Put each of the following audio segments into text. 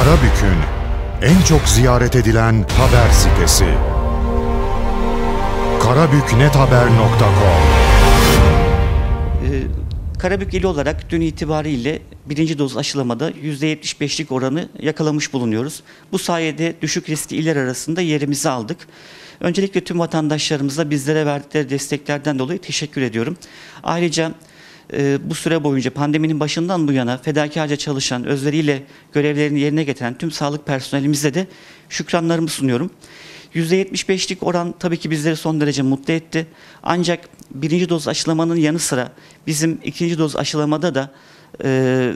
Karabük'ün en çok ziyaret edilen haber sitesi. karabüknethaber.com ee, Karabük ili olarak dün itibariyle birinci doz aşılamada %75'lik oranı yakalamış bulunuyoruz. Bu sayede düşük riskli iller arasında yerimizi aldık. Öncelikle tüm vatandaşlarımıza bizlere verdikleri desteklerden dolayı teşekkür ediyorum. Ayrıca e, bu süre boyunca pandeminin başından bu yana fedakarca çalışan, özleriyle görevlerini yerine getiren tüm sağlık personelimize de şükranlarımı sunuyorum. %75'lik oran tabii ki bizleri son derece mutlu etti. Ancak birinci doz aşılamanın yanı sıra bizim ikinci doz aşılamada da e,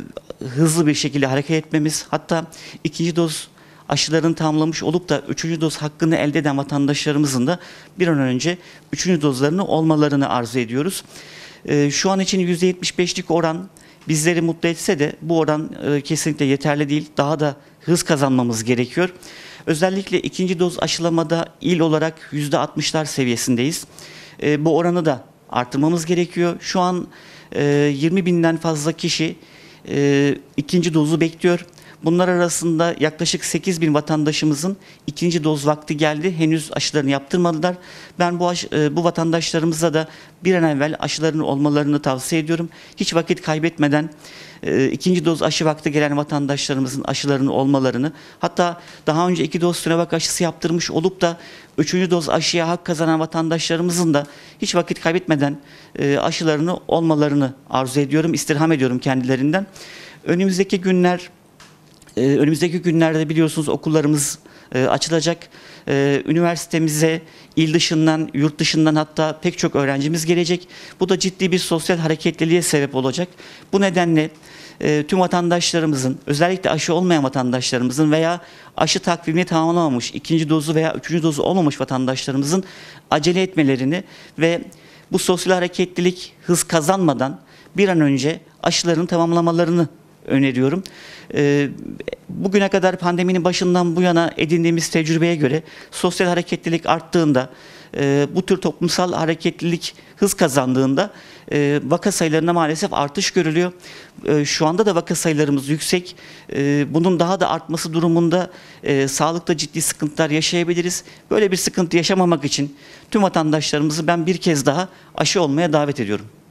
hızlı bir şekilde hareket etmemiz, hatta ikinci doz aşılarını tamamlamış olup da üçüncü doz hakkını elde eden vatandaşlarımızın da bir an önce üçüncü dozlarını olmalarını arzu ediyoruz. Ee, şu an için %75'lik oran bizleri mutlu etse de bu oran e, kesinlikle yeterli değil. Daha da hız kazanmamız gerekiyor. Özellikle ikinci doz aşılamada il olarak %60'lar seviyesindeyiz. Ee, bu oranı da artırmamız gerekiyor. Şu an e, 20 binden fazla kişi e, ikinci dozu bekliyor. Bunlar arasında yaklaşık 8 bin vatandaşımızın ikinci doz vakti geldi. Henüz aşılarını yaptırmadılar. Ben bu, aş, e, bu vatandaşlarımıza da bir an evvel aşılarının olmalarını tavsiye ediyorum. Hiç vakit kaybetmeden e, ikinci doz aşı vakti gelen vatandaşlarımızın aşılarını olmalarını hatta daha önce iki doz Sinovac aşısı yaptırmış olup da üçüncü doz aşıya hak kazanan vatandaşlarımızın da hiç vakit kaybetmeden e, aşılarını olmalarını arzu ediyorum, istirham ediyorum kendilerinden. Önümüzdeki günler ee, önümüzdeki günlerde biliyorsunuz okullarımız e, açılacak. Ee, üniversitemize il dışından, yurt dışından hatta pek çok öğrencimiz gelecek. Bu da ciddi bir sosyal hareketliliğe sebep olacak. Bu nedenle e, tüm vatandaşlarımızın, özellikle aşı olmayan vatandaşlarımızın veya aşı takvimini tamamlamamış, ikinci dozu veya üçüncü dozu olmamış vatandaşlarımızın acele etmelerini ve bu sosyal hareketlilik hız kazanmadan bir an önce aşıların tamamlamalarını öneriyorum. Ee, bugüne kadar pandeminin başından bu yana edindiğimiz tecrübeye göre sosyal hareketlilik arttığında, e, bu tür toplumsal hareketlilik hız kazandığında e, vaka sayılarında maalesef artış görülüyor. E, şu anda da vaka sayılarımız yüksek. E, bunun daha da artması durumunda e, sağlıkta ciddi sıkıntılar yaşayabiliriz. Böyle bir sıkıntı yaşamamak için tüm vatandaşlarımızı ben bir kez daha aşı olmaya davet ediyorum.